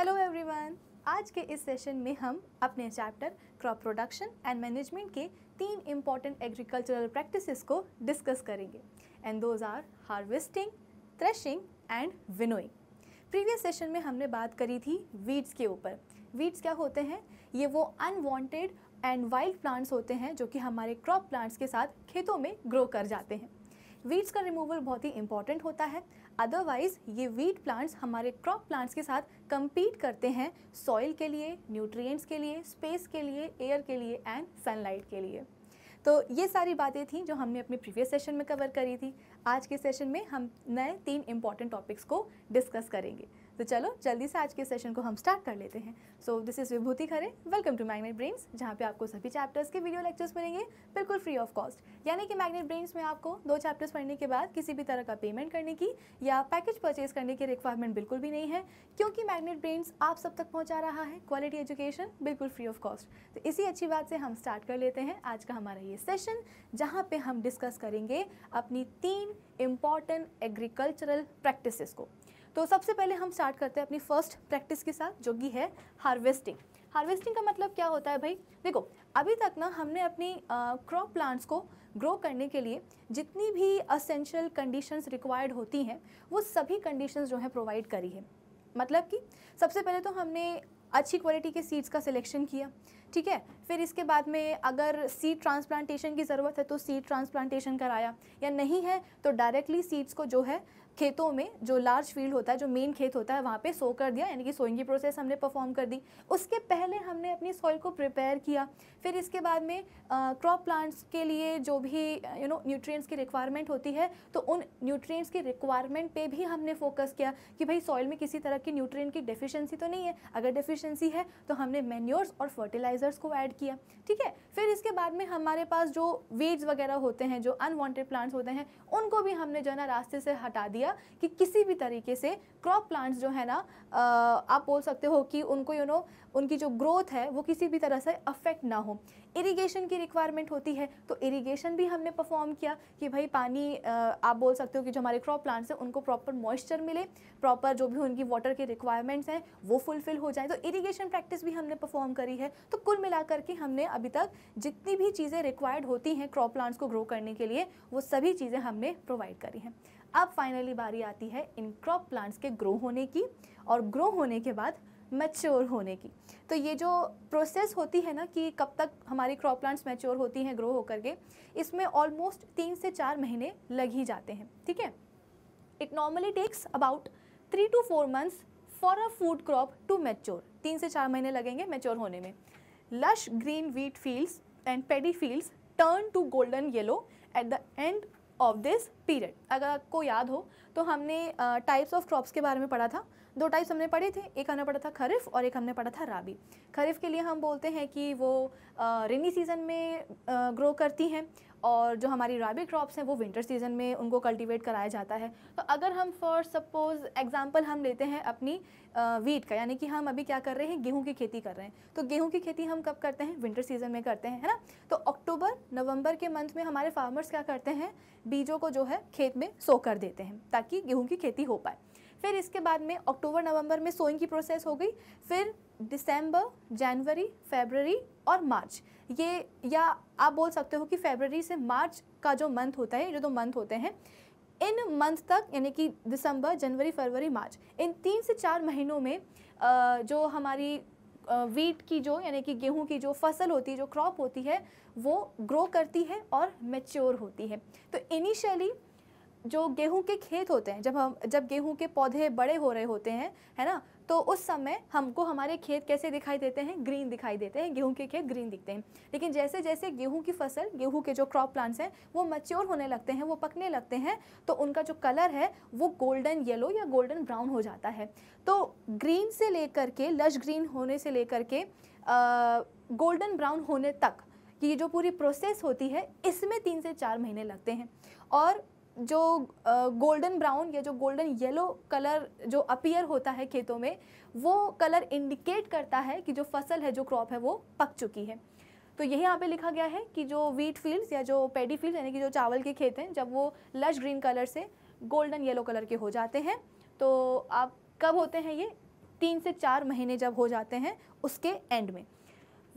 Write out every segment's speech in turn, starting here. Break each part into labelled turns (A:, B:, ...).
A: Hello everyone आज के इस सेशन में हम अपने chapter crop production and management के तीन इम्पॉर्टेंट एग्रीकल्चरल प्रैक्टिसेस को डिस्कस करेंगे and those are harvesting threshing and winnowing previous session में हमने बात करी थी वीड्स के ऊपर वीड्स क्या होते हैं ये वो अनवांटेड एंड वाइल्ड प्लांट्स होते हैं जो कि हमारे क्रॉप प्लांट्स के साथ खेतों में ग्रो कर जाते हैं वीड्स का रिमूवल बहुत ही इंपॉर्टेंट होता है अदरवाइज़ ये वीट प्लांट्स हमारे क्रॉप प्लांट्स के साथ कम्पीट करते हैं सॉइल के लिए न्यूट्रिएंट्स के लिए स्पेस के लिए एयर के लिए एंड सनलाइट के लिए तो ये सारी बातें थी जो हमने अपने प्रीवियस सेशन में कवर करी थी आज के सेशन में हम नए तीन इम्पॉर्टेंट टॉपिक्स को डिस्कस करेंगे तो चलो जल्दी से आज के सेशन को हम स्टार्ट कर लेते हैं so this is Vibhuti Khare welcome to Magnet Brains जहाँ पे आपको सभी चैप्टर्स के वीडियो लेक्चर्स मिलेंगे बिल्कुल फ्री ऑफ कॉस्ट यानी कि मैग्नेट ब्रेन्स में आपको दो चैप्टर्स पढ़ने के बाद किसी भी तरह का पेमेंट करने की या पैकेज परचेज करने की रिक्वायरमेंट बिल्कुल भी नहीं है क्योंकि मैग्नेट ब्रेन्स आप सब तक पहुँचा रहा है क्वालिटी एजुकेशन बिल्कुल फ्री ऑफ कॉस्ट तो इसी अच्छी बात से हम स्टार्ट कर लेते हैं आज का हमारा ये सेशन जहाँ पर हम डिस्कस करेंगे अपनी तीन इम्पॉर्टेंट एग्रीकल्चरल प्रैक्टिसेस को तो सबसे पहले हम स्टार्ट करते हैं अपनी फर्स्ट प्रैक्टिस के साथ जो कि है हार्वेस्टिंग हार्वेस्टिंग का मतलब क्या होता है भाई देखो अभी तक ना हमने अपनी क्रॉप प्लांट्स को ग्रो करने के लिए जितनी भी असेंशियल कंडीशंस रिक्वायर्ड होती हैं वो सभी कंडीशंस जो हैं प्रोवाइड करी है मतलब कि सबसे पहले तो हमने अच्छी क्वालिटी के सीड्स का सिलेक्शन किया ठीक है फिर इसके बाद में अगर सीड ट्रांसप्लांटेशन की ज़रूरत है तो सीड ट्रांसप्लांटेशन कराया या नहीं है तो डायरेक्टली सीड्स को जो है खेतों में जो लार्ज फील्ड होता है जो मेन खेत होता है वहाँ पे सो कर दिया यानी कि सोइंग की प्रोसेस हमने परफॉर्म कर दी उसके पहले हमने अपनी सॉइल को प्रिपेयर किया फिर इसके बाद में क्रॉप प्लांट्स के लिए जो भी यू नो न्यूट्रिएंट्स की रिक्वायरमेंट होती है तो उन न्यूट्रिएंट्स की रिक्वायरमेंट पे भी हमने फोकस किया कि भाई सॉइल में किसी तरह की न्यूट्रिएंट की डिफिशेंसी तो नहीं है अगर डिफिशेंसी है तो हमने मेन्योर्स और फर्टिलाइजर्स को ऐड किया ठीक है फिर इसके बाद में हमारे पास जो वेड्स वगैरह होते हैं जो अनवांटेड प्लांट्स होते हैं उनको भी हमने जो है ना रास्ते से हटा दिया बताया कि किसी भी तरीके से क्रॉप प्लांट्स जो है ना आप बोल सकते हो कि उनको यू you नो know, उनकी जो ग्रोथ है वो किसी भी तरह से अफेक्ट ना हो इरिगेशन की रिक्वायरमेंट होती है तो इरिगेशन भी हमने परफॉर्म किया कि भाई पानी आप बोल सकते हो कि जो हमारे क्रॉप प्लांट्स हैं उनको प्रॉपर मॉइस्चर मिले प्रॉपर जो भी उनकी वाटर के रिक्वायरमेंट्स हैं वो फुलफिल हो जाए तो इरीगेशन प्रैक्टिस भी हमने परफॉर्म करी है तो कुल मिलाकर के हमने अभी तक जितनी भी चीज़ें रिक्वायर्ड होती हैं क्रॉप प्लांट्स को ग्रो करने के लिए वो सभी चीज़ें हमने प्रोवाइड करी हैं अब फाइनली बारी आती है इन क्रॉप प्लांट्स के ग्रो होने की और ग्रो होने के बाद मैच्योर होने की तो ये जो प्रोसेस होती है ना कि कब तक हमारी क्रॉप प्लांट्स मैच्योर होती हैं ग्रो होकर के इसमें ऑलमोस्ट तीन से चार महीने लग ही जाते हैं ठीक है it normally takes about three to four months for a food crop to mature तीन से चार महीने लगेंगे मैच्योर होने में lush green wheat fields and paddy fields turn to golden yellow at the end of this period अगर आपको याद हो तो हमने टाइप्स ऑफ क्रॉप्स के बारे में पढ़ा था दो टाइप्स हमने पढ़े थे एक हमने पढ़ा था खरीफ और एक हमने पढ़ा था राबी खरीफ के लिए हम बोलते हैं कि वो रेनी सीज़न में ग्रो करती हैं और जो हमारी राबी क्रॉप्स हैं वो विंटर सीज़न में उनको कल्टीवेट कराया जाता है तो अगर हम फॉर सपोज़ एग्ज़ाम्पल हम लेते हैं अपनी वीट का यानी कि हम अभी क्या कर रहे हैं गेहूं की खेती कर रहे हैं तो गेहूं की खेती हम कब करते हैं विंटर सीज़न में करते हैं है ना तो अक्टूबर नवंबर के मंथ में हमारे फार्मर्स क्या करते हैं बीजों को जो है खेत में सो कर देते हैं ताकि गेहूँ की खेती हो पाए फिर इसके बाद में अक्टूबर नवंबर में सोइंग की प्रोसेस हो गई फिर दिसंबर जनवरी फेबररी और मार्च ये या आप बोल सकते हो कि फेबररी से मार्च का जो मंथ होता है जो दो मंथ होते हैं इन मंथ तक यानी कि दिसंबर जनवरी फरवरी मार्च इन तीन से चार महीनों में जो हमारी वीट की जो यानी कि गेहूं की जो फसल होती है जो क्रॉप होती है वो ग्रो करती है और मेच्योर होती है तो इनिशियली जो गेहूं के खेत होते हैं जब हम जब गेहूं के पौधे बड़े हो रहे होते हैं है ना तो उस समय हमको हमारे खेत कैसे दिखाई देते हैं ग्रीन दिखाई देते हैं गेहूं के खेत ग्रीन दिखते हैं लेकिन जैसे जैसे गेहूं की फसल गेहूं के जो क्रॉप प्लांट्स हैं वो मच्योर होने लगते हैं वो पकने लगते हैं तो उनका जो कलर है वो गोल्डन येलो या गोल्डन ब्राउन हो जाता है तो ग्रीन से लेकर के लश ग्रीन होने से लेकर के गोल्डन ब्राउन होने तक ये जो पूरी प्रोसेस होती है इसमें तीन से चार महीने लगते हैं और जो गोल्डन ब्राउन या जो गोल्डन येलो कलर जो अपीयर होता है खेतों में वो कलर इंडिकेट करता है कि जो फसल है जो क्रॉप है वो पक चुकी है तो यही यहाँ पे लिखा गया है कि जो वीट फील्ड्स या जो पेडी फील्ड यानी कि जो चावल के खेत हैं जब वो लश ग्रीन कलर से गोल्डन येलो कलर के हो जाते हैं तो आप कब होते हैं ये तीन से चार महीने जब हो जाते हैं उसके एंड में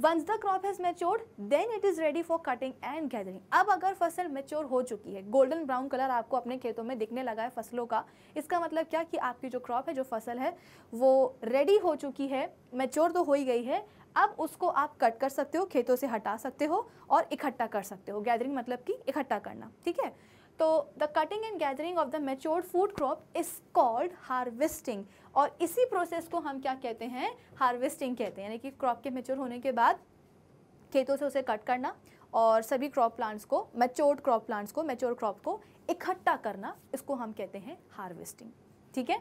A: once the crop has matured then it is ready for cutting and gathering अब अगर फसल मेच्योर हो चुकी है गोल्डन ब्राउन कलर आपको अपने खेतों में दिखने लगा है फसलों का इसका मतलब क्या कि आपकी जो क्रॉप है जो फसल है वो रेडी हो चुकी है मेच्योर तो हो ही गई है अब उसको आप कट कर सकते हो खेतों से हटा सकते हो और इकट्ठा कर सकते हो गैदरिंग मतलब कि इकट्ठा करना ठीक है तो the cutting and gathering of the matured food crop is called harvesting और इसी प्रोसेस को हम क्या कहते हैं हार्वेस्टिंग कहते हैं यानी कि क्रॉप के मेच्योर होने के बाद खेतों से उसे कट करना और सभी क्रॉप प्लांट्स को मेच्योर्ड क्रॉप प्लांट्स को मेच्योर क्रॉप को इकट्ठा करना इसको हम कहते हैं हार्वेस्टिंग ठीक है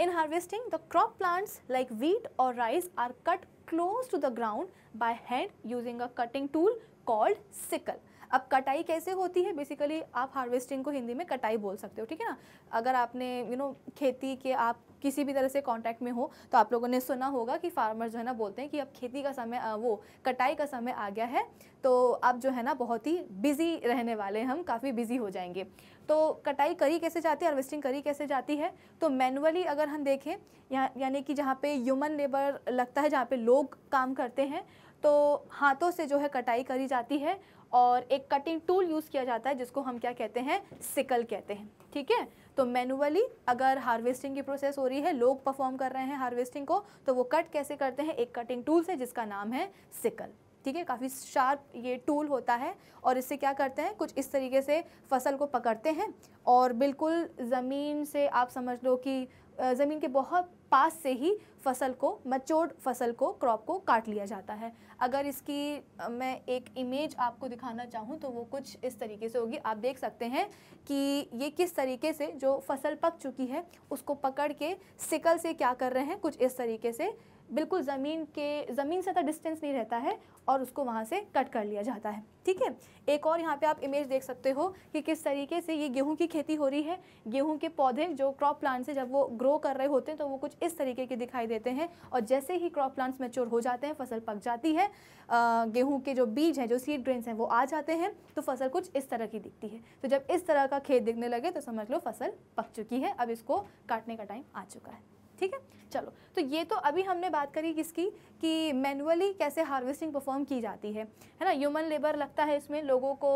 A: in harvesting the crop plants like wheat और rice are cut close to the ground by hand using a cutting tool called sickle अब कटाई कैसे होती है बेसिकली आप हार्वेस्टिंग को हिंदी में कटाई बोल सकते हो ठीक है ना अगर आपने यू नो खेती के आप किसी भी तरह से कांटेक्ट में हो तो आप लोगों ने सुना होगा कि फार्मर जो है ना बोलते हैं कि अब खेती का समय वो कटाई का समय आ गया है तो अब जो है ना बहुत ही बिज़ी रहने वाले हम काफ़ी बिज़ी हो जाएंगे तो कटाई करी कैसे जाती है हार्वेस्टिंग करी कैसे जाती है तो मैनुअली अगर हम देखें या, यानी कि जहाँ पे ह्यूमन लेबर लगता है जहाँ पे लोग काम करते हैं तो हाथों से जो है कटाई करी जाती है और एक कटिंग टूल यूज़ किया जाता है जिसको हम क्या कहते हैं सिकल कहते हैं ठीक है तो मैनुअली अगर हार्वेस्टिंग की प्रोसेस हो रही है लोग परफॉर्म कर रहे हैं हार्वेस्टिंग को तो वो कट कैसे करते हैं एक कटिंग टूल से जिसका नाम है सिकल ठीक है काफ़ी शार्प ये टूल होता है और इससे क्या करते हैं कुछ इस तरीके से फसल को पकड़ते हैं और बिल्कुल ज़मीन से आप समझ लो कि ज़मीन के बहुत पास से ही फसल को मचोर्ड फसल को क्रॉप को काट लिया जाता है अगर इसकी मैं एक इमेज आपको दिखाना चाहूँ तो वो कुछ इस तरीके से होगी आप देख सकते हैं कि ये किस तरीके से जो फसल पक चुकी है उसको पकड़ के सिकल से क्या कर रहे हैं कुछ इस तरीके से बिल्कुल ज़मीन के ज़मीन से ज़्यादा तो डिस्टेंस नहीं रहता है और उसको वहाँ से कट कर लिया जाता है ठीक है एक और यहाँ पे आप इमेज देख सकते हो कि किस तरीके से ये गेहूं की खेती हो रही है गेहूं के पौधे जो क्रॉप प्लांट से जब वो ग्रो कर रहे होते हैं तो वो कुछ इस तरीके के दिखाई देते हैं और जैसे ही क्रॉप प्लांट्स मेच्योर हो जाते हैं फसल पक जाती है गेहूँ के जो बीज हैं जो सीड ग्रेन्स हैं वो आ जाते हैं तो फसल कुछ इस तरह की दिखती है तो जब इस तरह का खेत दिखने लगे तो समझ लो फसल पक चुकी है अब इसको काटने का टाइम आ चुका है ठीक है चलो तो ये तो अभी हमने बात करी किसकी कि मैनुअली कैसे हार्वेस्टिंग परफॉर्म की जाती है है ना ह्यूमन लेबर लगता है इसमें लोगों को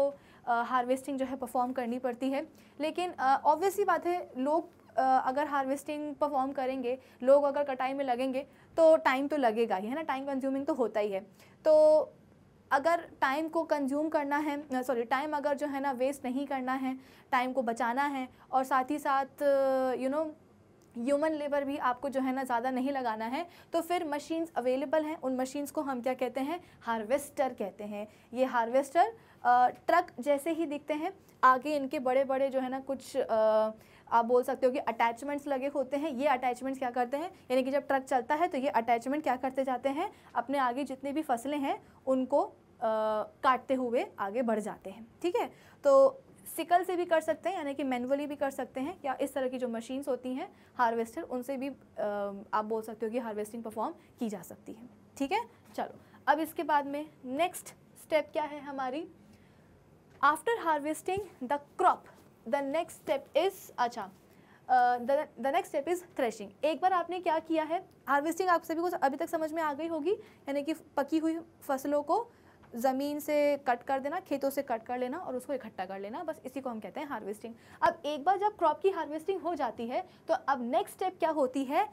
A: हार्वेस्टिंग जो है परफॉर्म करनी पड़ती है लेकिन ऑब्वियसली बात है लोग अगर हार्वेस्टिंग परफॉर्म करेंगे लोग अगर कटाई में लगेंगे तो टाइम तो लगेगा ही है ना टाइम कंज्यूमिंग तो होता ही है तो अगर टाइम को कंज्यूम करना है सॉरी टाइम अगर जो है ना वेस्ट नहीं करना है टाइम को बचाना है और साथ ही साथ यू नो ह्यूमन लेबर भी आपको जो है ना ज़्यादा नहीं लगाना है तो फिर मशीन्स अवेलेबल हैं उन मशीन्स को हम क्या कहते हैं हार्वेस्टर कहते हैं ये हार्वेस्टर ट्रक जैसे ही दिखते हैं आगे इनके बड़े बड़े जो है ना कुछ आ, आप बोल सकते हो कि अटैचमेंट्स लगे होते हैं ये अटैचमेंट्स क्या करते हैं यानी कि जब ट्रक चलता है तो ये अटैचमेंट क्या करते जाते हैं अपने आगे जितनी भी फसलें हैं उनको आ, काटते हुए आगे बढ़ जाते हैं ठीक है तो सिकल से भी कर सकते हैं यानी कि मैनुअली भी कर सकते हैं या इस तरह की जो मशीन्स होती हैं हार्वेस्टर उनसे भी आप बोल सकते हो कि हार्वेस्टिंग परफॉर्म की जा सकती है ठीक है चलो अब इसके बाद में नेक्स्ट स्टेप क्या है हमारी after harvesting the crop the next step is अच्छा the next step is threshing एक बार आपने क्या किया है हार्वेस्टिंग आप सभी को अभी तक समझ में आ गई होगी यानी कि पकी हुई फसलों को ज़मीन से कट कर देना खेतों से कट कर लेना और उसको इकट्ठा कर लेना बस इसी को हम कहते हैं हार्वेस्टिंग अब एक बार जब क्रॉप की हार्वेस्टिंग हो जाती है तो अब नेक्स्ट स्टेप क्या होती है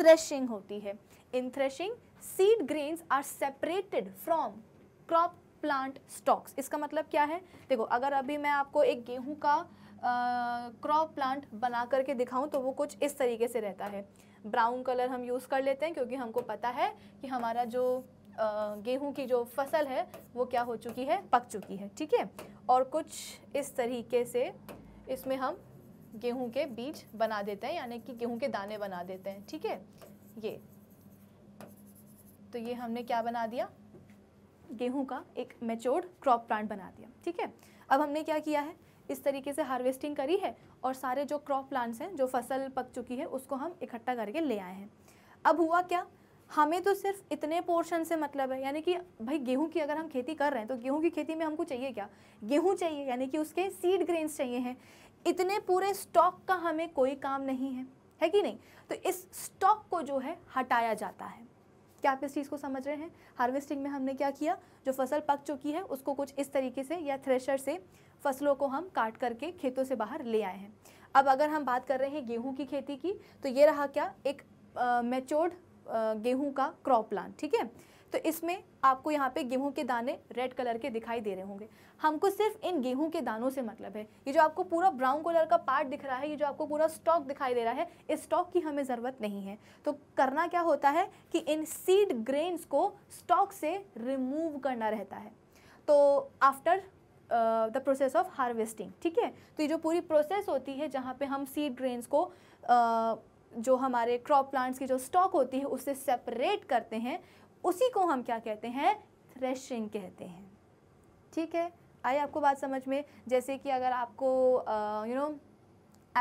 A: थ्रेशिंग होती है in threshing seed grains are separated from crop plant stalks इसका मतलब क्या है देखो अगर अभी मैं आपको एक गेहूं का क्रॉप प्लांट बना करके दिखाऊं तो वो कुछ इस तरीके से रहता है ब्राउन कलर हम यूज़ कर लेते हैं क्योंकि हमको पता है कि हमारा जो गेहूं की जो फसल है वो क्या हो चुकी है पक चुकी है ठीक है और कुछ इस तरीके से इसमें हम गेहूं के बीज बना देते हैं यानी कि गेहूं के दाने बना देते हैं ठीक है ये तो ये हमने क्या बना दिया गेहूं का एक मेच्योर्ड क्रॉप प्लांट बना दिया ठीक है अब हमने क्या किया है इस तरीके से हार्वेस्टिंग करी है और सारे जो क्रॉप प्लांट्स हैं जो फसल पक चुकी है उसको हम इकट्ठा करके ले आए हैं अब हुआ क्या हमें तो सिर्फ इतने पोर्शन से मतलब है यानी कि भाई गेहूं की अगर हम खेती कर रहे हैं तो गेहूं की खेती में हमको चाहिए क्या गेहूं चाहिए यानी कि उसके सीड ग्रेन्स चाहिए हैं इतने पूरे स्टॉक का हमें कोई काम नहीं है है कि नहीं तो इस स्टॉक को जो है हटाया जाता है क्या आप इस चीज़ को समझ रहे हैं हार्वेस्टिंग में हमने क्या किया जो फसल पक चुकी है उसको कुछ इस तरीके से या थ्रेशर से फसलों को हम काट करके खेतों से बाहर ले आए हैं अब अगर हम बात कर रहे हैं गेहूं की खेती की तो ये रहा क्या एक मेच्योर्ड गेहूं का क्रॉप प्लान ठीक है तो इसमें आपको यहाँ पे गेहूं के दाने रेड कलर के दिखाई दे रहे होंगे हमको सिर्फ इन गेहूं के दानों से मतलब है ये जो आपको पूरा ब्राउन कलर का पार्ट दिख रहा है ये जो आपको पूरा स्टॉक दिखाई दे रहा है इस स्टॉक की हमें ज़रूरत नहीं है तो करना क्या होता है कि इन सीड ग्रेन्स को स्टॉक से रिमूव करना रहता है तो after the process of harvesting ठीक है तो ये जो पूरी प्रोसेस होती है जहाँ पर हम सीड ग्रेन्स को uh, जो हमारे क्रॉप प्लांट्स की जो स्टॉक होती है उससे सेपरेट करते हैं उसी को हम क्या कहते हैं थ्रेशिंग कहते हैं ठीक है आई आपको बात समझ में जैसे कि अगर आपको यू नो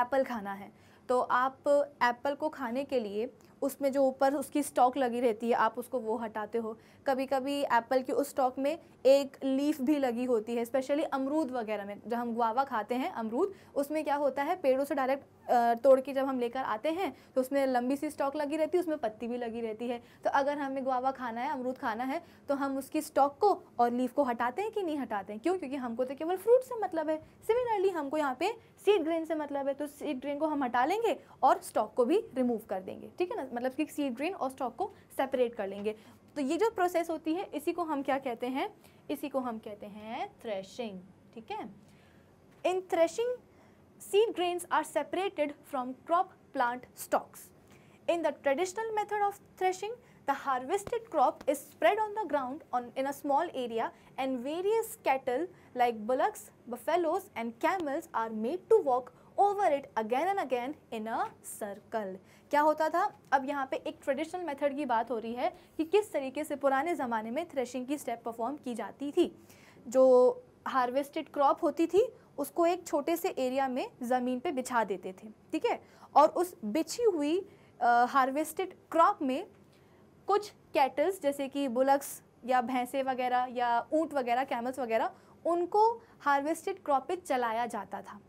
A: एप्पल खाना है तो आप एप्पल को खाने के लिए उसमें जो ऊपर उसकी स्टॉक लगी रहती है आप उसको वो हटाते हो कभी कभी एप्पल की उस स्टॉक में एक लीफ भी लगी होती है स्पेशली अमरूद वगैरह में जब हम गुआवा खाते हैं अमरूद उसमें क्या होता है पेड़ों से डायरेक्ट तोड़ के जब हम लेकर आते हैं तो उसमें लंबी सी स्टॉक लगी रहती है उसमें पत्ती भी लगी रहती है तो अगर हमें गुआवा खाना है अमरूद खाना है तो हम उसकी स्टॉक को और लीफ को हटाते हैं कि नहीं हटाते हैं क्यों क्योंकि हमको तो केवल फ्रूट से मतलब है सिमिलरली हमको यहाँ पे सीड ग्रेन से मतलब है तो सीड ग्रेन को हम हटा लेंगे और स्टॉक को भी रिमूव कर देंगे ठीक है ना मतलब कि सीड ग्रेन और स्टॉक को सेपरेट कर लेंगे तो ये जो प्रोसेस होती है इसी को हम क्या कहते हैं इसी को हम कहते हैं थ्रेशिंग ठीक है in threshing seed grains are separated from crop plant stalks in the traditional method of threshing the harvested crop is spread on the ground on in a small area and various cattle like bullocks buffaloes and camels are made to walk over it again and again in a circle क्या होता था अब यहाँ पे एक traditional method की बात हो रही है कि किस तरीके से पुराने ज़माने में थ्रेशिंग की स्टेप परफॉर्म की जाती थी जो हार्वेस्टेड क्रॉप होती थी उसको एक छोटे से एरिया में ज़मीन पे बिछा देते थे ठीक है और उस बिछी हुई हार्वेस्टेड क्रॉप में कुछ कैटल्स जैसे कि बुलक्स या भैंसे वगैरह या ऊँट वगैरह कैमल्स वगैरह उनको हार्वेस्टेड क्रॉप पे चलाया जाता था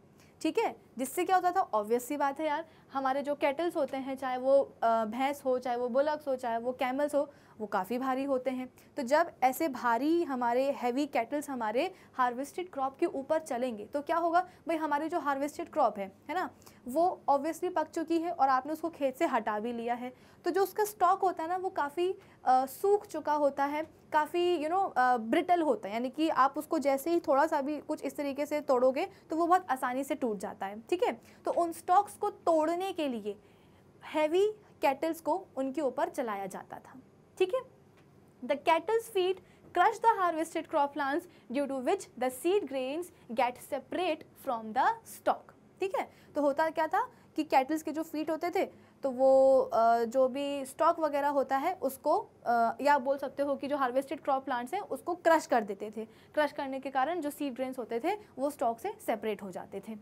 A: ठीक है जिससे क्या होता था ऑब्वियस सी बात है यार हमारे जो कैटल्स होते हैं चाहे वो भैंस हो चाहे वो बुलक्स हो चाहे वो कैमल्स हो वो काफ़ी भारी होते हैं तो जब ऐसे भारी हमारे हैवी कैटल्स हमारे हार्वेस्टेड क्रॉप के ऊपर चलेंगे तो क्या होगा भाई हमारी जो हार्वेस्टेड क्रॉप है है ना वो ऑब्वियसली पक चुकी है और आपने उसको खेत से हटा भी लिया है तो जो उसका स्टॉक होता है ना वो काफ़ी सूख चुका होता है काफ़ी यू नो ब्रिटल होता है यानी कि आप उसको जैसे ही थोड़ा सा भी कुछ इस तरीके से तोड़ोगे तो वो बहुत आसानी से टूट जाता है ठीक है तो उन स्टॉक्स को तोड़ने के लिए हैवी कैटल्स को उनके ऊपर चलाया जाता था ठीक है the cattles feed the harvested crop plants due to which the seed grains get separate from the stalk ठीक है तो होता क्या था कि कैटल्स के जो फीट होते थे तो वो जो भी स्टॉक वगैरह होता है उसको या बोल सकते हो कि जो हार्वेस्टेड क्रॉप प्लांट्स हैं उसको क्रश कर देते थे क्रश करने के कारण जो सीड ग्रेन्स होते थे वो स्टॉक से सेपरेट हो जाते थे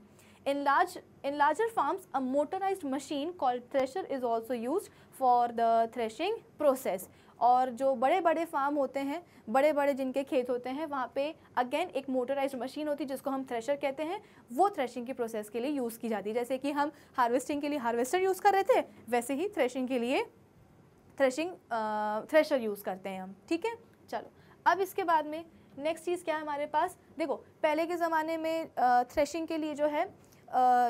A: In large in larger farms, a motorized machine called thresher is also used for the threshing process. और जो बड़े बड़े फार्म होते हैं बड़े बड़े जिनके खेत होते हैं वहाँ पे अगेन एक मोटराइज मशीन होती है जिसको हम थ्रेशर कहते हैं वो थ्रेशिंग की प्रोसेस के लिए यूज़ की जाती है जैसे कि हम हार्वेस्टिंग के लिए हार्वेस्टर यूज़ कर रहे थे वैसे ही थ्रेशिंग के लिए थ्रेशिंग थ्रेशर यूज़ करते हैं हम ठीक है चलो अब इसके बाद में नेक्स्ट चीज़ क्या है हमारे पास देखो पहले के ज़माने में थ्रेशिंग के लिए जो है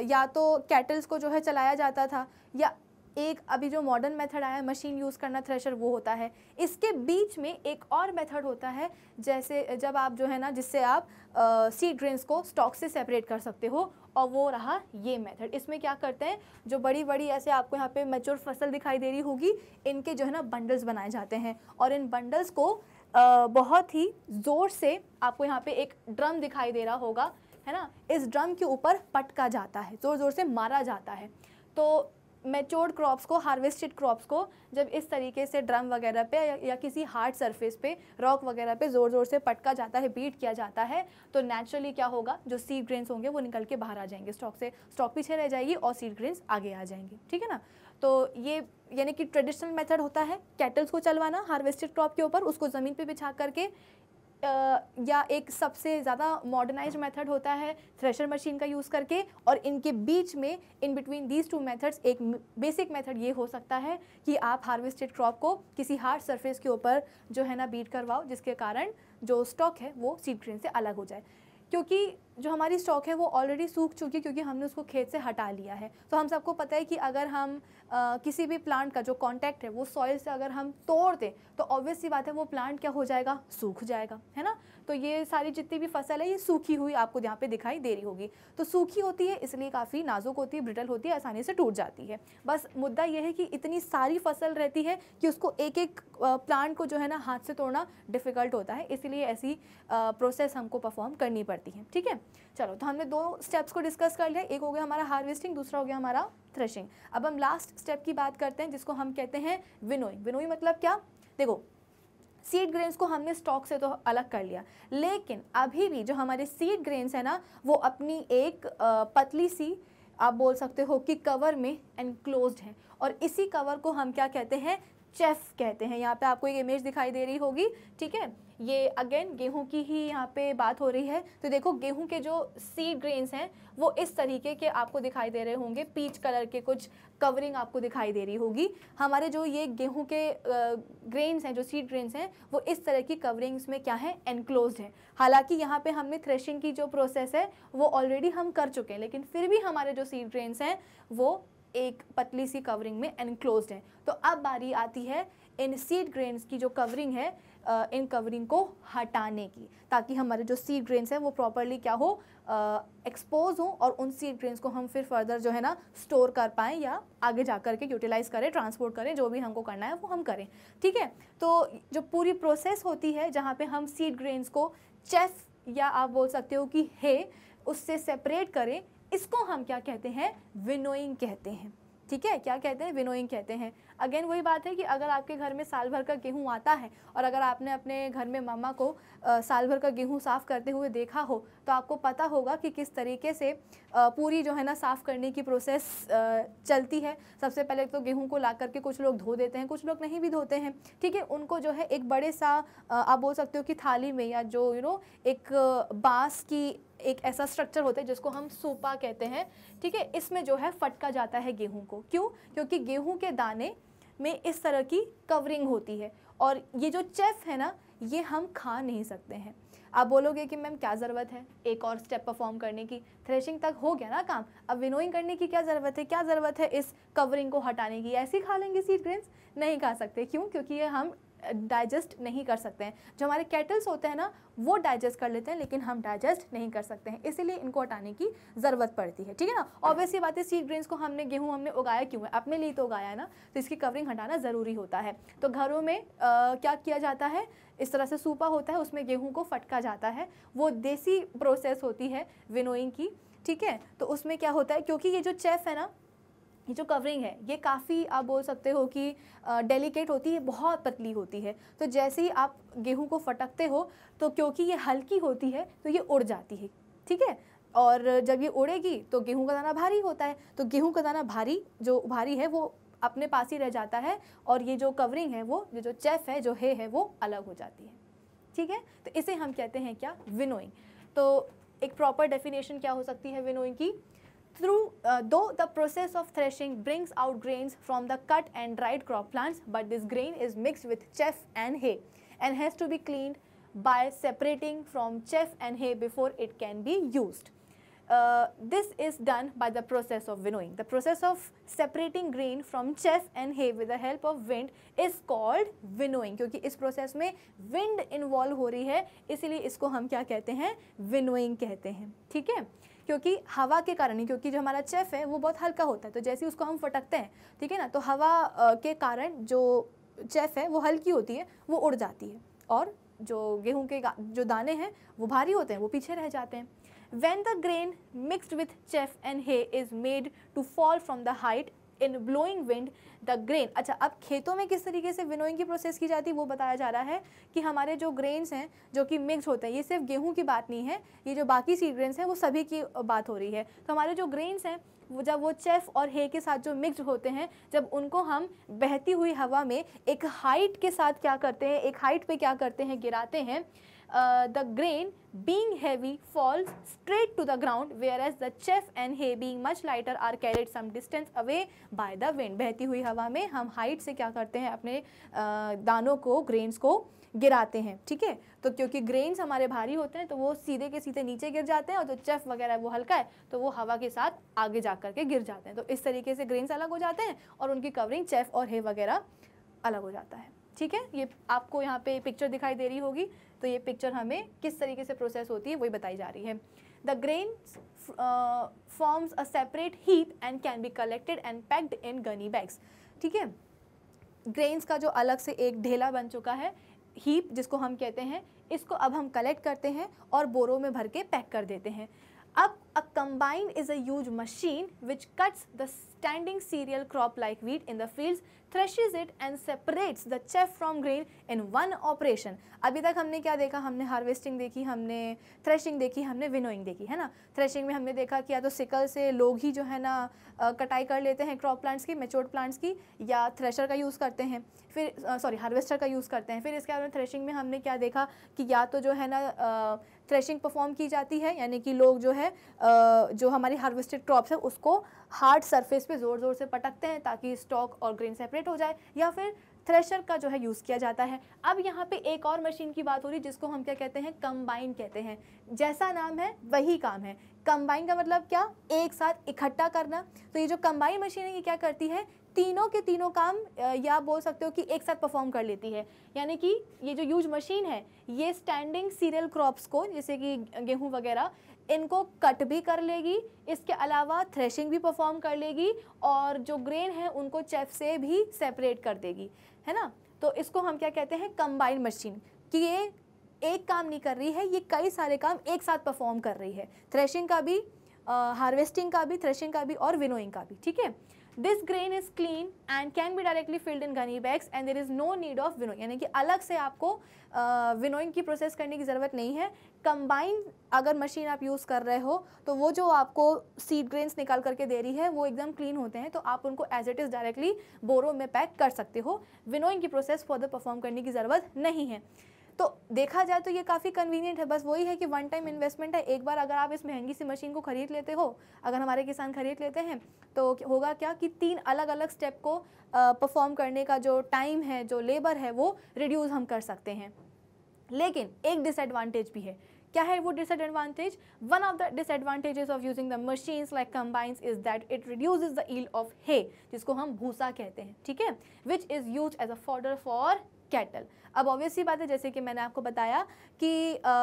A: या तो कैटल्स को जो है चलाया जाता था या एक अभी जो मॉडर्न मेथड आया मशीन यूज़ करना थ्रेशर वो होता है इसके बीच में एक और मेथड होता है जैसे जब आप जो है ना जिससे आप सीड ग्रेन्स को स्टॉक से सेपरेट कर सकते हो और वो रहा ये मेथड इसमें क्या करते हैं जो बड़ी बड़ी ऐसे आपको यहाँ पे मेच्योर फसल दिखाई दे रही होगी इनके जो है ना बंडल्स बनाए जाते हैं और इन बंडल्स को आ, बहुत ही ज़ोर से आपको यहाँ पे एक ड्रम दिखाई दे रहा होगा है ना इस ड्रम के ऊपर पटका जाता है ज़ोर ज़ोर से मारा जाता है तो मेचोर्ड क्रॉप्स को हार्वेस्टेड क्रॉप्स को जब इस तरीके से ड्रम वगैरह पे या, या किसी हार्ड सरफेस पे रॉक वगैरह पे ज़ोर ज़ोर से पटका जाता है बीट किया जाता है तो नेचुरली क्या होगा जो सीड ग्रेन्स होंगे वो निकल के बाहर आ जाएंगे स्टॉक से स्टॉक पीछे रह जाएगी और सीड ग्रेन्स आगे आ जाएंगे ठीक है ना तो ये यानी कि ट्रेडिशनल मेथड होता है कैटल्स को चलवाना हार्वेस्टेड क्रॉप के ऊपर उसको ज़मीन पर बिछा करके या एक सबसे ज़्यादा मॉडर्नाइज मेथड होता है थ्रेशर मशीन का यूज़ करके और इनके बीच में in between these two methods एक बेसिक मेथड ये हो सकता है कि आप हार्वेस्टेड क्रॉप को किसी हार्ड सरफेस के ऊपर जो है ना बीट करवाओ जिसके कारण जो स्टॉक है वो सीड ग्रेन से अलग हो जाए क्योंकि जो हमारी स्टॉक है वो ऑलरेडी सूख चुकी है क्योंकि हमने उसको खेत से हटा लिया है तो हम सबको पता है कि अगर हम आ, किसी भी प्लांट का जो कॉन्टैक्ट है वो सॉइल से अगर हम तोड़ दें तो ऑब्वियस सी बात है वो प्लांट क्या हो जाएगा सूख जाएगा है ना तो ये सारी जितनी भी फसल है ये सूखी हुई आपको यहाँ पे दिखाई दे रही होगी तो सूखी होती है इसलिए काफ़ी नाजुक होती है ब्रिटल होती है आसानी से टूट जाती है बस मुद्दा यह है कि इतनी सारी फसल रहती है कि उसको एक एक प्लांट को जो है ना हाथ से तोड़ना डिफ़िकल्ट होता है इसलिए ऐसी प्रोसेस हमको परफॉर्म करनी पड़ती करती हैं ठीक है चलो तो हमने दो स्टेप्स को डिस्कस कर लिया एक हो गया हमारा हार्वेस्टिंग दूसरा हो गया हमारा थ्रेशिंग अब हम लास्ट स्टेप की बात करते हैं जिसको हम कहते हैं विनोइंग विनोइंग मतलब क्या देखो सीड ग्रेन्स को हमने स्टॉक से तो अलग कर लिया लेकिन अभी भी जो हमारे सीड ग्रेन्स हैं ना वो अपनी एक पतली सी आप बोल सकते हो कि कवर में एनक्लोज्ड है और इसी कवर को हम क्या कहते हैं चेफ कहते हैं यहाँ पे आपको एक इमेज दिखाई दे रही होगी ठीक है ये अगेन गेहूं की ही यहाँ पे बात हो रही है तो देखो गेहूं के जो सीड ग्रेन्स हैं वो इस तरीके के आपको दिखाई दे रहे होंगे पीच कलर के कुछ कवरिंग आपको दिखाई दे रही होगी हमारे जो ये गेहूं के ग्रेन्स हैं जो सीड ग्रेन्स हैं वो इस तरह की कवरिंग्स में क्या है एनक्लोज है हालांकि यहाँ पे हमने थ्रेशिंग की जो प्रोसेस है वो ऑलरेडी हम कर चुके हैं लेकिन फिर भी हमारे जो सीड ग्रेन्स हैं वो एक पतली सी कवरिंग में एनक्लोज है तो अब बारी आती है इन सीड ग्रेन्स की जो कवरिंग है इन कवरिंग को हटाने की ताकि हमारे जो सीड ग्रेन्स हैं वो प्रॉपरली क्या हो एक्सपोज हो और उन सीड ग्रेन्स को हम फिर फर्दर जो है ना स्टोर कर पाएँ या आगे जा कर के यूटिलाइज़ करें ट्रांसपोर्ट करें जो भी हमको करना है वो हम करें ठीक है तो जो पूरी प्रोसेस होती है जहाँ पे हम सीड ग्रेन्स को चेस या आप बोल सकते हो कि हे उससे सेपरेट करें इसको हम क्या कहते हैं विनोइंग कहते हैं ठीक है क्या कहते हैं विनोइंग कहते हैं अगेन वही बात है कि अगर आपके घर में साल भर का गेहूँ आता है और अगर आपने अपने घर में मामा को आ, साल भर का गेहूँ साफ़ करते हुए देखा हो तो आपको पता होगा कि किस तरीके से आ, पूरी जो है ना साफ़ करने की प्रोसेस आ, चलती है सबसे पहले तो गेहूँ को ला करके कुछ लोग धो देते हैं कुछ लोग नहीं भी धोते हैं ठीक है उनको जो है एक बड़े सा आप बोल सकते हो कि थाली में या जो यू नो एक बाँस की एक ऐसा स्ट्रक्चर होता है जिसको हम सोपा कहते हैं ठीक है इसमें जो है फटका जाता है गेहूँ को क्यों क्योंकि गेहूँ के दाने में इस तरह की कवरिंग होती है और ये जो चेफ है ना ये हम खा नहीं सकते हैं आप बोलोगे कि मैम क्या ज़रूरत है एक और स्टेप परफॉर्म करने की थ्रेशिंग तक हो गया ना काम अब विनोइंग करने की क्या ज़रूरत है क्या ज़रूरत है इस कवरिंग को हटाने की ऐसे खा लेंगे सीड ग्रेन्स नहीं खा सकते क्यों क्योंकि ये हम डाइजेस्ट नहीं कर सकते हैं जो हमारे कैटल्स होते हैं ना वो डाइजेस्ट कर लेते हैं लेकिन हम डाइजेस्ट नहीं कर सकते हैं इसीलिए इनको हटाने की ज़रूरत पड़ती है ठीक है ना ऑब्वियस ये बात है सीड ग्रेन्स को हमने गेहूँ हमने उगाया क्यों है अपने लिए तो उगाया है ना तो इसकी कवरिंग हटाना ज़रूरी होता है तो घरों में आ, क्या किया जाता है इस तरह से सूपा होता है उसमें गेहूँ को फटका जाता है वो देसी प्रोसेस होती है विनोइंग की ठीक है तो उसमें क्या होता है क्योंकि ये जो चेफ है ना ये जो कवरिंग है ये काफ़ी आप बोल सकते हो कि डेलिकेट होती है बहुत पतली होती है तो जैसे ही आप गेहूं को फटकते हो तो क्योंकि ये हल्की होती है तो ये उड़ जाती है ठीक है और जब ये उड़ेगी तो गेहूं का दाना भारी होता है तो गेहूं का दाना भारी जो भारी है वो अपने पास ही रह जाता है और ये जो कवरिंग है वो ये जो चेफ है जो हे है वो अलग हो जाती है ठीक है तो इसे हम कहते हैं क्या विनोइंग तो एक प्रॉपर डेफिनेशन क्या हो सकती है विनोइंग की through uh, though the process of threshing brings out grains from the cut and dried crop plants but this grain is mixed with chaff and hay and has to be cleaned by separating from chaff and hay before it can be used uh, this is done by the process of winnowing. The process of separating grain from chaff and hay with the help of wind is called winnowing kyunki is process mein wind involve ho rahi hai isliye isko hum kya kehte hain winnowing kehte hain theek hai क्योंकि हवा के कारण ही क्योंकि जो हमारा chef है वो बहुत हल्का होता है तो जैसे उसको हम फटकते हैं ठीक है ना तो हवा के कारण जो चेफ है वो हल्की होती है वो उड़ जाती है और जो गेहूं के जो दाने हैं वो भारी होते हैं वो पीछे रह जाते हैं when the grain mixed with chaff and hay is made to fall from the height in blowing wind the grain अच्छा अब खेतों में किस तरीके से विनोइंग की प्रोसेस की जाती है वो बताया जा रहा है कि हमारे जो ग्रेन्स हैं जो कि मिक्स होते हैं ये सिर्फ गेहूँ की बात नहीं है ये जो बाकी सीड ग्रेन्स हैं वो सभी की बात हो रही है तो हमारे जो ग्रेन्स हैं वो जब वो चेफ और हे के साथ जो मिक्स होते हैं जब उनको हम बहती हुई हवा में एक हाइट के साथ क्या करते हैं एक हाइट पे क्या करते हैं गिराते हैं uh, the grain being heavy falls straight to the ground whereas the chaff and hay being much lighter are carried some distance away by the wind बहती हुई हवा में हम हाइट से क्या करते हैं अपने uh, दानों को ग्रेन्स को गिराते हैं ठीक है तो क्योंकि ग्रेन्स हमारे भारी होते हैं तो वो सीधे के सीधे नीचे गिर जाते हैं और जो चेफ वगैरह वो हल्का है तो वो हवा के साथ आगे जा करके गिर जाते हैं तो इस तरीके से ग्रेन्स अलग हो जाते हैं और उनकी कवरिंग चेफ और हे वगैरह अलग हो जाता है ठीक है ये आपको यहाँ पे पिक्चर दिखाई दे रही होगी तो ये पिक्चर हमें किस तरीके से प्रोसेस होती है वही बताई जा रही है the grain forms a separate heap and can be collected and packed in gunny bags ठीक है ग्रेन्स का जो अलग से एक ढेला बन चुका है हीप जिसको हम कहते हैं इसको अब हम कलेक्ट करते हैं और बोरों में भर के पैक कर देते हैं अब a combine is a huge machine which cuts the standing cereal crop like wheat in the fields, threshes it and separates the chaff from grain in one operation अभी तक हमने क्या देखा हमने हार्वेस्टिंग देखी हमने थ्रेशिंग देखी हमने विनोइंग देखी है ना थ्रेशिंग में हमने देखा कि या तो सिकल से लोग ही जो है ना कटाई कर लेते हैं क्रॉप प्लांट्स की मेचोर प्लांट्स की या थ्रेशर का यूज़ करते हैं फिर सॉरी हार्वेस्टर का यूज़ करते हैं फिर इसके बाद में थ्रेशिंग में हमने क्या देखा कि या तो जो है ना थ्रेशिंग परफॉर्म की जाती है यानी कि लोग जो है जो हमारी हार्वेस्टेड क्रॉप्स है उसको हार्ड सरफेस पे ज़ोर ज़ोर से पटकते हैं ताकि स्टॉक और ग्रेन सेपरेट हो जाए या फिर थ्रेशर का जो है यूज़ किया जाता है अब यहाँ पे एक और मशीन की बात हो रही है जिसको हम क्या कहते हैं कंबाइन कहते हैं जैसा नाम है वही काम है कंबाइन का मतलब क्या एक साथ इकट्ठा करना तो ये जो कंबाइन मशीन है ये क्या करती है तीनों के तीनों काम या बोल सकते हो कि एक साथ परफॉर्म कर लेती है यानी कि ये जो यूज मशीन है ये स्टैंडिंग सीरियल क्रॉप्स को जैसे कि गेहूं वगैरह इनको कट भी कर लेगी इसके अलावा थ्रेशिंग भी परफॉर्म कर लेगी और जो ग्रेन है उनको चेफ से भी सेपरेट कर देगी है ना तो इसको हम क्या कहते हैं कंबाइंड मशीन कि ये एक काम नहीं कर रही है ये कई सारे काम एक साथ परफॉर्म कर रही है थ्रेशिंग का भी हार्वेस्टिंग का भी थ्रेशिंग का भी और विनोइंग का भी ठीक है this grain is clean and can be directly filled in gunny bags and there is no need of winnowing यानी कि अलग से आपको विनोइंग की प्रोसेस करने की ज़रूरत नहीं है कंबाइंड अगर मशीन आप यूज़ कर रहे हो तो वो जो आपको सीड ग्रेन्स निकाल करके दे रही है वो एकदम क्लीन होते हैं तो आप उनको एज इट इज़ डायरेक्टली बोरो में पैक कर सकते हो विनोइंग की प्रोसेस फर्दर परफॉर्म करने की ज़रूरत नहीं है तो देखा जाए तो ये काफ़ी कन्वीनियंट है बस वही है कि वन टाइम इन्वेस्टमेंट है एक बार अगर आप इस महंगी सी मशीन को खरीद लेते हो अगर हमारे किसान खरीद लेते हैं तो होगा क्या कि तीन अलग अलग स्टेप को परफॉर्म करने का जो टाइम है जो लेबर है वो रिड्यूज़ हम कर सकते हैं लेकिन एक डिसएडवांटेज भी है क्या है वो disadvantage one of the disadvantages of using the machines like combines is that it reduces the yield of hay जिसको हम भूसा कहते हैं ठीक है which is used as a fodder for cattle अब ऑब्वियसली बात है जैसे कि मैंने आपको बताया कि आ,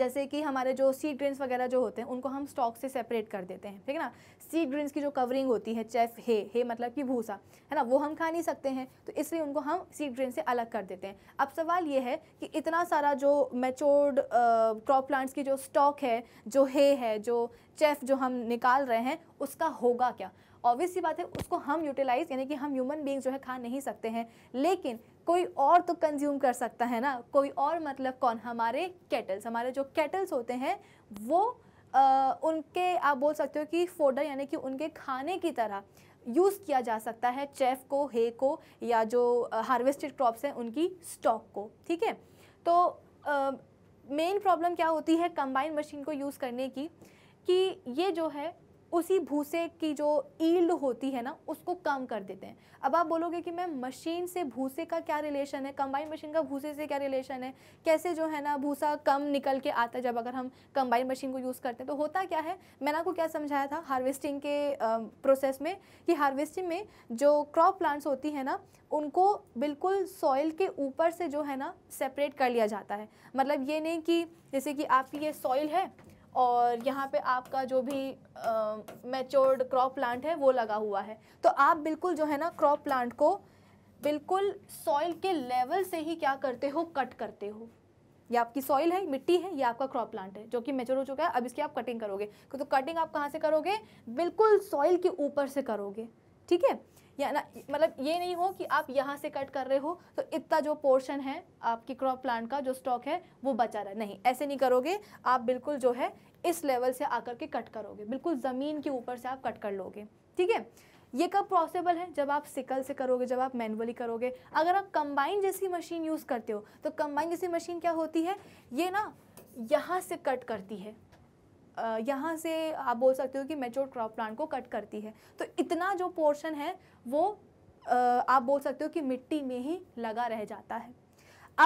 A: जैसे कि हमारे जो सीड ग्रेन्स वगैरह जो होते हैं उनको हम स्टॉक से सेपरेट कर देते हैं ठीक है ना सीड ग्रेन्स की जो कवरिंग होती है चेफ हे हे मतलब कि भूसा है ना वो हम खा नहीं सकते हैं तो इसलिए उनको हम सीड ग्रेन से अलग कर देते हैं अब सवाल ये है कि इतना सारा जो मेचोर्ड क्रॉप प्लांट्स की जो स्टॉक है जो हे है जो चेफ जो हम निकाल रहे हैं उसका होगा क्या ऑब्वियस ही बात है उसको हम यूटिलाइज यानी कि हम ह्यूमन बींग जो है खा नहीं सकते हैं लेकिन कोई और तो कंज्यूम कर सकता है ना कोई और मतलब कौन हमारे केटल्स हमारे जो कैटल्स होते हैं वो आ, उनके आप बोल सकते हो कि फोडर यानी कि उनके खाने की तरह यूज़ किया जा सकता है चेफ को हे को या जो हार्वेस्टेड क्रॉप्स हैं उनकी स्टॉक को ठीक है तो मेन प्रॉब्लम क्या होती है कंबाइन मशीन को यूज़ करने की कि ये जो है उसी भूसे की जो ईल्ड होती है ना उसको कम कर देते हैं अब आप बोलोगे कि मैम मशीन से भूसे का क्या रिलेशन है कंबाइन मशीन का भूसे से क्या रिलेशन है कैसे जो है ना भूसा कम निकल के आता है जब अगर हम कंबाइन मशीन को यूज़ करते हैं तो होता क्या है मैंने आपको क्या समझाया था हार्वेस्टिंग के प्रोसेस में कि हार्वेस्टिंग में जो क्रॉप प्लांट्स होती है ना उनको बिल्कुल सॉइल के ऊपर से जो है ना सेपरेट कर लिया जाता है मतलब ये नहीं कि जैसे कि आपकी ये सॉइल है और यहाँ पे आपका जो भी मेच्योर्ड क्रॉप प्लांट है वो लगा हुआ है तो आप बिल्कुल जो है ना क्रॉप प्लांट को बिल्कुल सॉइल के लेवल से ही क्या करते हो कट करते हो ये आपकी सॉइल है मिट्टी है या आपका क्रॉप प्लांट है जो कि मेचोर हो चुका है अब इसकी आप कटिंग करोगे तो कटिंग आप कहाँ से करोगे बिल्कुल सॉइल के ऊपर से करोगे ठीक है या ना मतलब ये नहीं हो कि आप यहाँ से कट कर रहे हो तो इतना जो पोर्शन है आपकी क्रॉप प्लांट का जो स्टॉक है वो बचा रहा नहीं ऐसे नहीं करोगे आप बिल्कुल जो है इस लेवल से आकर के कट करोगे बिल्कुल ज़मीन के ऊपर से आप कट कर लोगे ठीक है ये कब पॉसिबल है जब आप सिकल से करोगे जब आप मैनुअली करोगे अगर आप कंबाइन जैसी मशीन यूज़ करते हो तो कंबाइन जैसी मशीन क्या होती है ये ना यहाँ से कट करती है यहाँ से आप बोल सकते हो कि मेच्योर क्रॉप प्लांट को कट करती है तो इतना जो पोर्शन है वो आप बोल सकते हो कि मिट्टी में ही लगा रह जाता है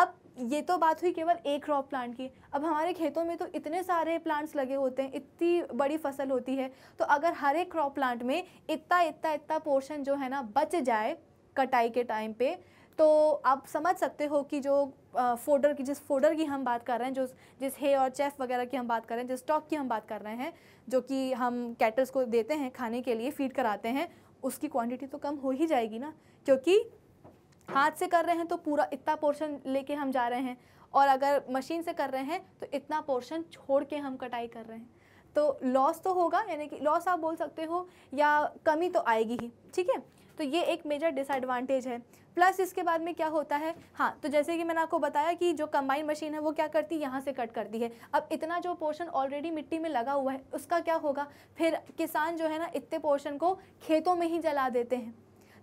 A: अब ये तो बात हुई केवल एक क्रॉप प्लांट की अब हमारे खेतों में तो इतने सारे प्लांट्स लगे होते हैं इतनी बड़ी फसल होती है तो अगर हर एक क्रॉप प्लांट में इतना इतना इतना पोर्शन जो है ना बच जाए कटाई के टाइम पे तो आप समझ सकते हो कि जो फोडर की जिस फोडर की हम बात कर रहे हैं जो जिस हे और चेफ वगैरह की हम बात कर रहे हैं जिस स्टॉक की हम बात कर रहे हैं जो कि हम कैटर्स को देते हैं खाने के लिए फीड कराते हैं उसकी क्वांटिटी तो कम हो ही जाएगी ना क्योंकि हाथ से कर रहे हैं तो पूरा इतना पोर्शन लेके हम जा रहे हैं और अगर मशीन से कर रहे हैं तो इतना पोर्शन छोड़ के हम कटाई कर रहे हैं तो लॉस तो होगा यानी कि लॉस आप बोल सकते हो या कमी तो आएगी ही ठीक है तो ये एक मेजर डिसएडवांटेज है प्लस इसके बाद में क्या होता है हाँ तो जैसे कि मैंने आपको बताया कि जो कंबाइन मशीन है वो क्या करती है यहाँ से कट करती है अब इतना जो पोर्शन ऑलरेडी मिट्टी में लगा हुआ है उसका क्या होगा फिर किसान जो है ना इतने पोर्शन को खेतों में ही जला देते हैं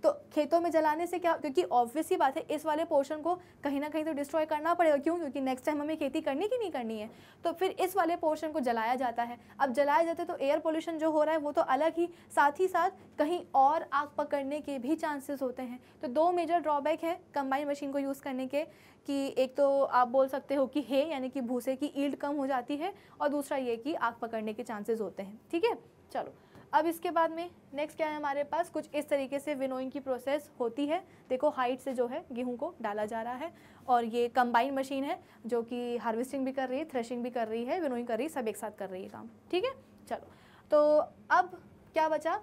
A: तो खेतों में जलाने से क्या क्योंकि ऑब्वियस ही बात है इस वाले पोर्शन को कहीं ना कहीं तो डिस्ट्रॉय करना पड़ेगा क्यों क्योंकि नेक्स्ट टाइम हमें खेती करनी की नहीं करनी है तो फिर इस वाले पोर्शन को जलाया जाता है अब जलाया जाता है तो एयर पोल्यूशन जो हो रहा है वो तो अलग ही साथ ही साथ कहीं और आग पकड़ने के भी चांसेस होते हैं तो दो मेजर ड्रॉबैक है कंबाइन मशीन को यूज़ करने के कि एक तो आप बोल सकते हो कि हे यानी कि भूसे की ईल्ड कम हो जाती है और दूसरा ये कि आग पकड़ने के चांसेस होते हैं ठीक है चलो अब इसके बाद में नेक्स्ट क्या है हमारे पास कुछ इस तरीके से विनोइंग की प्रोसेस होती है देखो हाइट से जो है गेहूँ को डाला जा रहा है और ये कंबाइन मशीन है जो कि हार्वेस्टिंग भी कर रही है थ्रेशिंग भी कर रही है विनोइंग कर रही है सब एक साथ कर रही है काम ठीक है चलो तो अब क्या बचा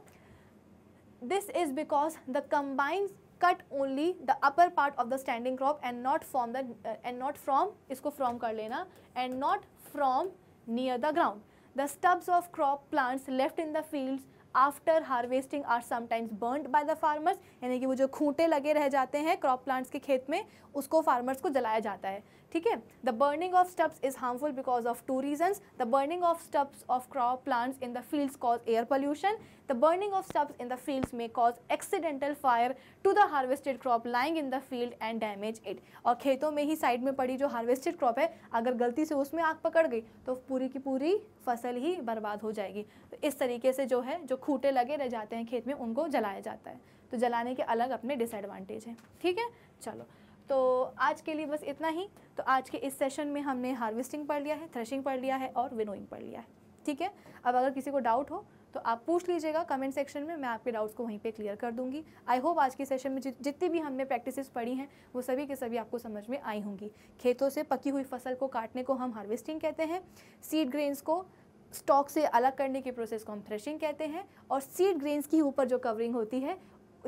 A: this is because the combine cut only the upper part of the standing crop and not from the end not from इसको फ्रॉम कर लेना and not from near the ground The stubs of crop plants left in the fields after harvesting are sometimes burnt by the farmers यानी कि वो जो खूंटे लगे रह जाते हैं crop plants के खेत में उसको farmers को जलाया जाता है ठीक है the burning of stubs is harmful because of two reason the burning of stubs of crop plants in the fields cause air pollution the burning of stubs in the fields में cause accidental fire to the harvested crop lying in the field and damage it और खेतों में ही side में पड़ी जो harvested crop है अगर गलती से उसमें आग पकड़ गई तो पूरी की पूरी फसल ही बर्बाद हो जाएगी तो इस तरीके से जो है जो खूटे लगे रह जाते हैं खेत में उनको जलाया जाता है तो जलाने के अलग अपने डिसएडवांटेज हैं ठीक है चलो तो आज के लिए बस इतना ही तो आज के इस सेशन में हमने हार्वेस्टिंग पढ़ लिया है थ्रेशिंग पढ़ लिया है और विनोइंग पढ़ लिया है ठीक है अब अगर किसी को डाउट हो तो आप पूछ लीजिएगा कमेंट सेक्शन में मैं आपके डाउट्स को वहीं पे क्लियर कर दूंगी आई होप आज के सेशन में जि, जितनी भी हमने प्रैक्टिसेस पढ़ी हैं वो सभी के सभी आपको समझ में आई होंगी खेतों से पकी हुई फसल को काटने को हम हार्वेस्टिंग कहते हैं सीड ग्रेन्स को स्टॉक से अलग करने के प्रोसेस को हम थ्रेशिंग कहते हैं और सीड ग्रेन्स की ऊपर जो कवरिंग होती है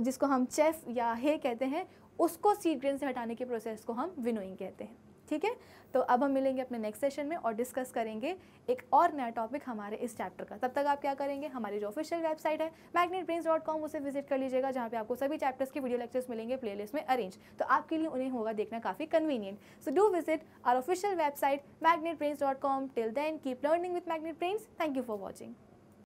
A: जिसको हम चेफ या हे कहते हैं उसको सीड ग्रेन से हटाने के प्रोसेस को हम विनोइंग कहते हैं ठीक है तो अब हम मिलेंगे अपने नेक्स्ट सेशन में और डिस्कस करेंगे एक और नया टॉपिक हमारे इस चैप्टर का तब तक आप क्या करेंगे हमारी जो ऑफिशियल वेबसाइट है मैग्नेट ब्रेन्स डॉट कॉम उसे विजिट कर लीजिएगा जहाँ पे आपको सभी चैप्टर्स के वीडियो लेक्चर्स मिलेंगे प्लेलिस्ट में अरेंज तो आपके लिए उन्हें होगा देखना काफ़ी convenient so do visit our official website Magnet Brains dot com till then keep learning with Magnet Brains thank you for watching